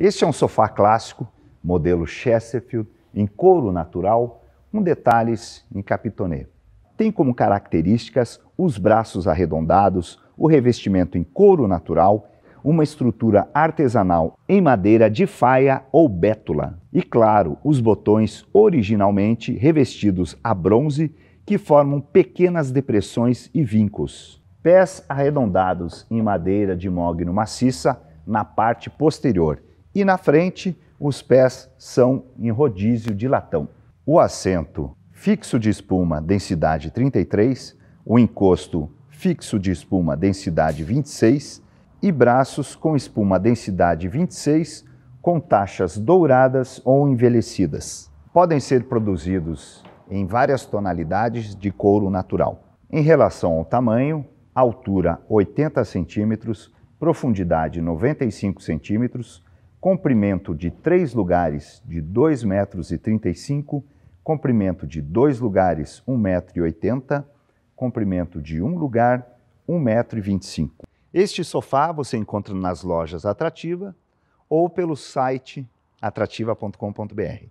Este é um sofá clássico, modelo Chesterfield, em couro natural, com detalhes em capitonê. Tem como características os braços arredondados, o revestimento em couro natural, uma estrutura artesanal em madeira de faia ou bétula e, claro, os botões originalmente revestidos a bronze que formam pequenas depressões e vincos. Pés arredondados em madeira de mogno maciça na parte posterior e na frente os pés são em rodízio de latão. O assento fixo de espuma, densidade 33, o encosto fixo de espuma, densidade 26 e braços com espuma, densidade 26 com taxas douradas ou envelhecidas. Podem ser produzidos em várias tonalidades de couro natural. Em relação ao tamanho, altura 80 centímetros, profundidade 95 centímetros, comprimento de três lugares de 2,35 metros, e comprimento de dois lugares 1,80 metro, e comprimento de um lugar 1,25 metro. E Este sofá você encontra nas lojas Atrativa ou pelo site atrativa.com.br.